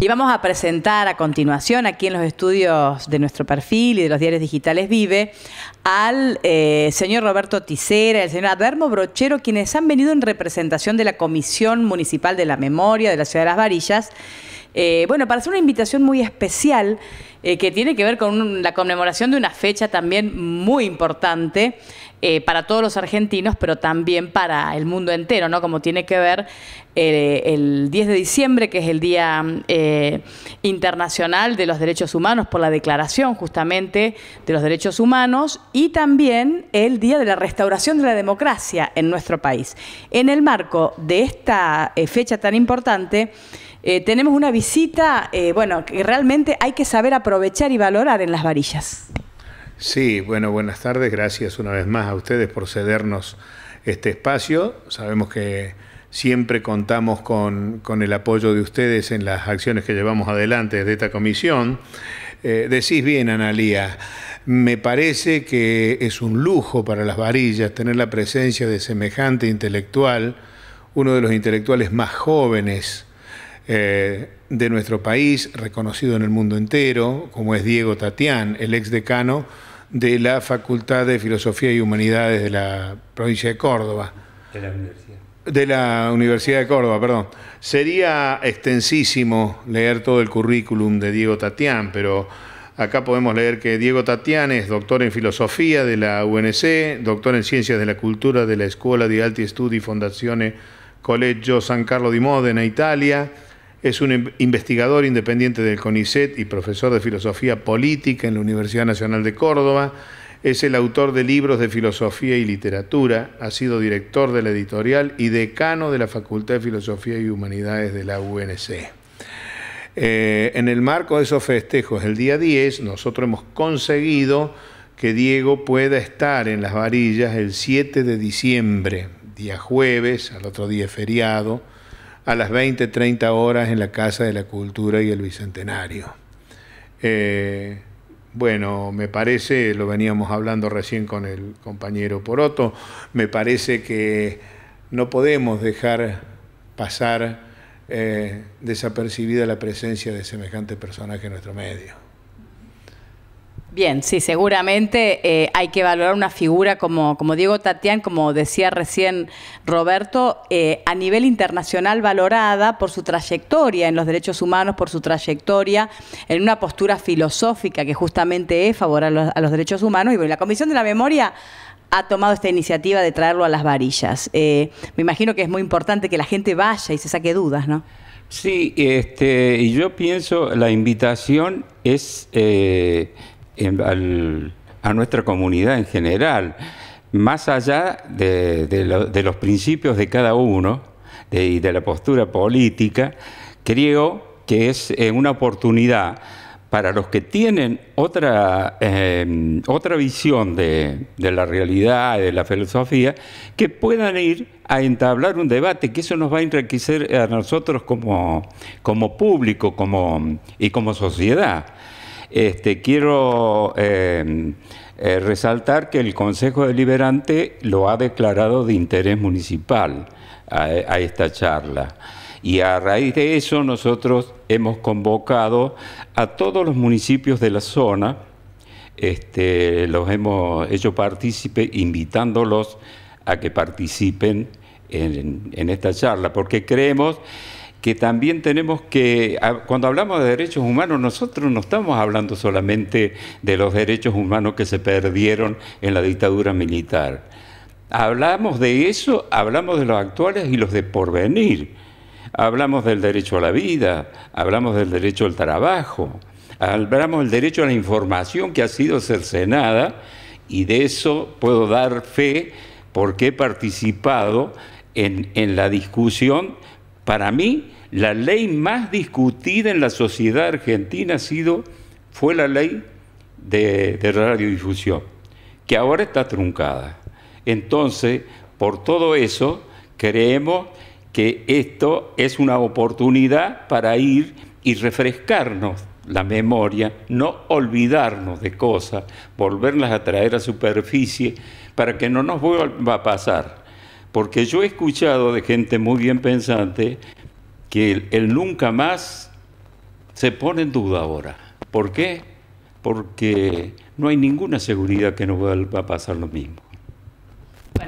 Y vamos a presentar a continuación aquí en los estudios de nuestro perfil y de los diarios digitales Vive al eh, señor Roberto Ticera, al señor Adermo Brochero, quienes han venido en representación de la Comisión Municipal de la Memoria de la Ciudad de Las Varillas eh, bueno, para hacer una invitación muy especial eh, que tiene que ver con la conmemoración de una fecha también muy importante eh, para todos los argentinos, pero también para el mundo entero, ¿no? Como tiene que ver el 10 de diciembre, que es el Día Internacional de los Derechos Humanos por la Declaración justamente de los Derechos Humanos y también el Día de la Restauración de la Democracia en nuestro país. En el marco de esta fecha tan importante, eh, tenemos una visita, eh, bueno, que realmente hay que saber aprovechar y valorar en las varillas. Sí, bueno, buenas tardes. Gracias una vez más a ustedes por cedernos este espacio. Sabemos que siempre contamos con, el apoyo de ustedes en las acciones que llevamos adelante desde esta comisión. Eh, decís bien, Analía, me parece que es un lujo para las varillas tener la presencia de semejante intelectual, uno de los intelectuales más jóvenes eh, de nuestro país, reconocido en el mundo entero, como es Diego Tatián, el ex decano de la Facultad de Filosofía y Humanidades de la provincia de Córdoba. De la Universidad. De Córdoba, perdón. Sería extensísimo leer todo el currículum de Diego Tatián, pero Acá podemos leer que Diego Tatián es doctor en filosofía de la UNC, doctor en ciencias de la cultura de la Escuela de Alti Studi Fondazione Collegio San Carlo di Modena, Italia, es un investigador independiente del CONICET y profesor de filosofía política en la Universidad Nacional de Córdoba. Es el autor de libros de filosofía y literatura, ha sido director de la editorial y decano de la Facultad de Filosofía y Humanidades de la UNC. Eh, en el marco de esos festejos, el día 10, nosotros hemos conseguido que Diego pueda estar en las varillas el 7 de diciembre, día jueves, al otro día feriado, a las 20, 30 horas en la Casa de la Cultura y el Bicentenario. Eh, bueno, me parece, lo veníamos hablando recién con el compañero Poroto, me parece que no podemos dejar pasar eh, desapercibida la presencia de semejante personaje en nuestro medio. Bien, sí, seguramente eh, hay que valorar una figura como, Diego Tatián, como decía recién Roberto, eh, a nivel internacional valorada por su trayectoria en los derechos humanos, por su trayectoria en una postura filosófica que justamente es favorable a los, derechos humanos. Y la Comisión de la Memoria ha tomado esta iniciativa de traerlo a las varillas. Eh, me imagino que es muy importante que la gente vaya y se saque dudas, ¿no? Sí, este, y yo pienso la invitación es a nuestra comunidad en general, más allá de, los principios de cada uno y de, la postura política, creo que es eh, una oportunidad para los que tienen otra, eh, otra visión de, la realidad, de la filosofía, que puedan ir a entablar un debate, que eso nos va a enriquecer a nosotros como, público y como sociedad. Este, quiero em, eh, resaltar que el Consejo Deliberante lo ha declarado de interés municipal a, esta charla. Y a raíz de eso nosotros hemos convocado a todos los municipios de la zona, este, los hemos hecho partícipe invitándolos a que participen en, en, esta charla, porque creemos que también tenemos que, ah, cuando hablamos de derechos humanos, nosotros no estamos hablando solamente de los derechos humanos que se perdieron en la dictadura militar. Hablamos de eso, hablamos de los actuales y los de porvenir. Hablamos del derecho a la vida, hablamos del derecho al trabajo, hablamos del derecho a la información que ha sido cercenada y de eso puedo dar fe porque he participado en, en la discusión, para mí, la ley más discutida en la sociedad argentina ha sido, fue la ley de, de radiodifusión, que ahora está truncada. Entonces, por todo eso, creemos que esto es una oportunidad para ir y refrescarnos la memoria, no olvidarnos de cosas, volverlas a traer a superficie para que no nos vuelva a pasar. Porque yo he escuchado de gente muy bien pensante que el, nunca más se pone en duda ahora. ¿Por qué? Porque no hay ninguna seguridad que no vuelva a pasar lo mismo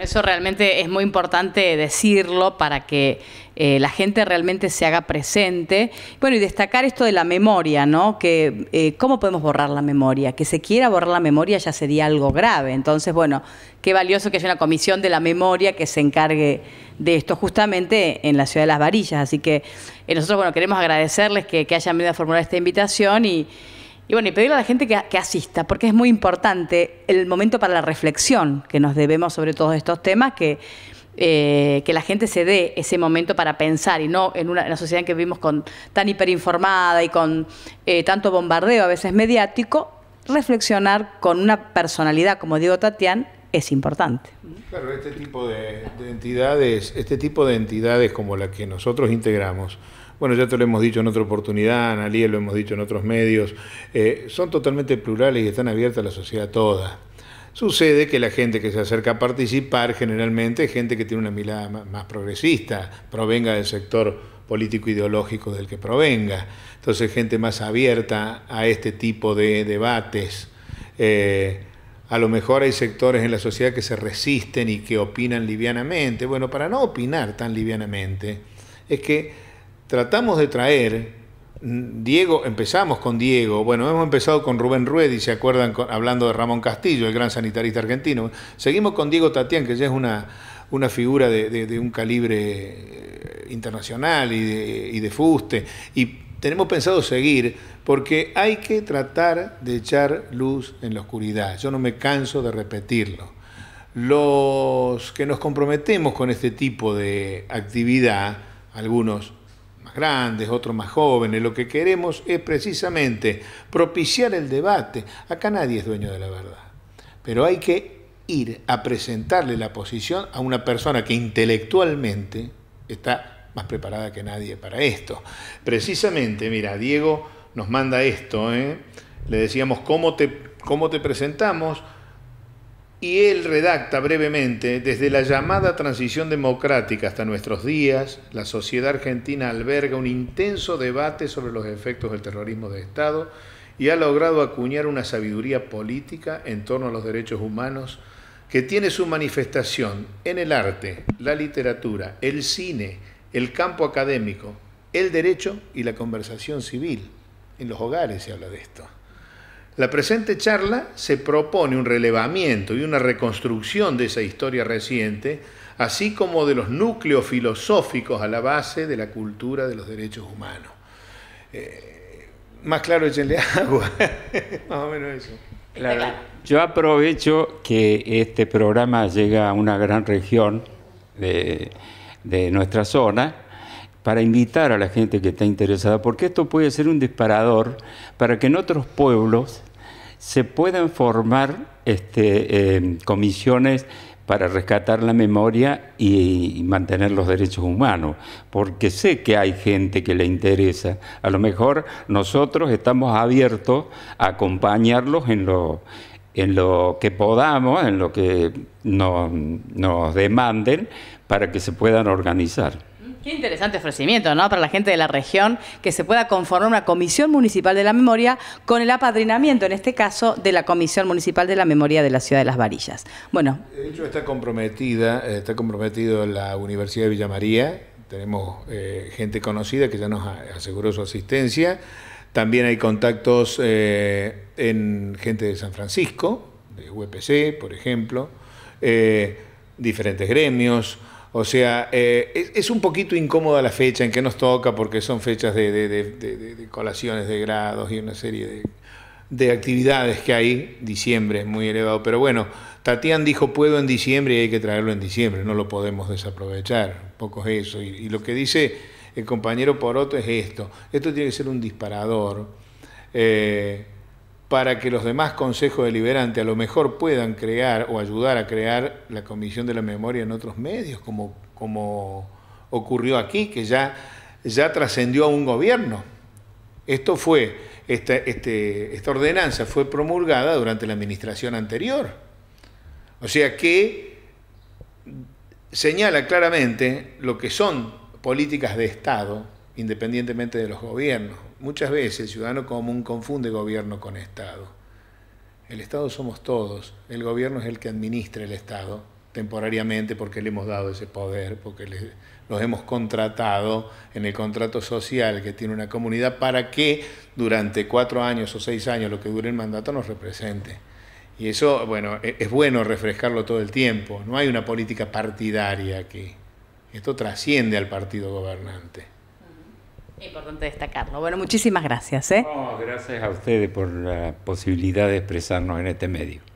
eso realmente es muy importante decirlo para que eh, la gente realmente se haga presente. Bueno, y destacar esto de la memoria, ¿no? Que eh, cómo podemos borrar la memoria. Que se quiera borrar la memoria ya sería algo grave. Entonces, bueno, qué valioso que haya una comisión de la memoria que se encargue de esto justamente en la ciudad de Las Varillas. Así que eh, nosotros, bueno, queremos agradecerles que, que hayan venido a formular esta invitación y y bueno, y pedirle a la gente que, asista, porque es muy importante el momento para la reflexión que nos debemos sobre todos estos temas, que, eh, que la gente se dé ese momento para pensar y no en una, sociedad en que vivimos con, tan hiperinformada y con eh, tanto bombardeo a veces mediático, reflexionar con una personalidad como digo Tatián es importante. Claro, este entidades, este tipo de entidades como la que nosotros integramos, bueno, ya te lo hemos dicho en otra oportunidad, Analia lo hemos dicho en otros medios, eh, son totalmente plurales y están abiertas a la sociedad toda. Sucede que la gente que se acerca a participar generalmente es gente que tiene una mirada más progresista, provenga del sector político ideológico del que provenga. Entonces, gente más abierta a este tipo de debates. Eh, a lo mejor hay sectores en la sociedad que se resisten y que opinan livianamente. Bueno, para no opinar tan livianamente, es que tratamos de traer, mm, Diego, empezamos con Diego, bueno, hemos empezado con Rubén Ruedi, se acuerdan, hablando de Ramón Castillo, el gran sanitarista argentino, seguimos con Diego Tatián, que ya es una, una figura de, un calibre eh, internacional y de, y de fuste, y tenemos pensado seguir, porque hay que tratar de echar luz en la oscuridad, yo no me canso de repetirlo los que nos comprometemos con este tipo de actividad, algunos grandes, otros más jóvenes. Lo que queremos es precisamente propiciar el debate. Acá nadie es dueño de la verdad, pero hay que ir a presentarle la posición a una persona que intelectualmente está más preparada que nadie para esto. Precisamente, mira, Diego nos manda esto, ¿eh? le decíamos cómo te, cómo te presentamos y él redacta brevemente, desde la llamada transición democrática hasta nuestros días, la sociedad argentina alberga un intenso debate sobre los efectos del terrorismo de Estado y ha logrado acuñar una sabiduría política en torno a los derechos humanos que tiene su manifestación en el arte, la literatura, el cine, el campo académico, el derecho y la conversación civil. En los hogares se habla de esto. La presente charla se propone un relevamiento y una reconstrucción de esa historia reciente, así como de los núcleos filosóficos a la base de la cultura de los derechos humanos. Eh, más claro, échenle agua, más o menos eso. Yo aprovecho que este programa llega a una gran región de, de nuestra zona para invitar a la gente que está interesada, porque esto puede ser un disparador para que en otros pueblos se puedan formar este, em, comisiones para rescatar la memoria y, mantener los derechos humanos, porque sé que hay gente que le interesa. A lo mejor nosotros estamos abiertos a acompañarlos en lo, que podamos, en lo que nos demanden, para que se puedan organizar. Qué interesante ofrecimiento, ¿no? Para la gente de la región que se pueda conformar una comisión municipal de la memoria con el apadrinamiento, en este caso, de la comisión municipal de la memoria de la ciudad de Las Varillas. Bueno. De hecho, está comprometida, eh, está comprometido la Universidad de Villa María. Tenemos eh, gente conocida que ya nos aseguró su asistencia. También hay contactos eh, en gente de San Francisco, de UPC, por ejemplo, diferentes gremios. O sea, eh, es, un poquito incómoda la fecha en que nos toca porque son fechas de, colaciones de grados y una serie de, actividades que hay. Diciembre es muy elevado, pero bueno, Tatián dijo puedo en diciembre y hay que traerlo en diciembre, no lo podemos desaprovechar, poco es eso. Y, lo que dice el compañero Poroto es esto, esto tiene que ser un disparador. Eh, para que los demás consejos deliberantes a lo mejor puedan crear o ayudar a crear la Comisión de la Memoria en otros medios, como, como ocurrió aquí, que ya, ya trascendió a un gobierno. Esto fue, esta, este, esta ordenanza fue promulgada durante la administración anterior. O sea que señala claramente lo que son políticas de Estado independientemente de los gobiernos. Muchas veces el ciudadano común confunde gobierno con Estado. El Estado somos todos, el gobierno es el que administra el Estado temporariamente porque le hemos dado ese poder, porque le, los hemos contratado en el contrato social que tiene una comunidad para que durante cuatro años o seis años, lo que dure el mandato, nos represente. Y eso, bueno, e, es bueno refrescarlo todo el tiempo. No hay una política partidaria aquí. Esto trasciende al partido gobernante. Importante destacarlo. Bueno, muchísimas gracias. ¿eh? No, gracias a ustedes por la posibilidad de expresarnos en este medio.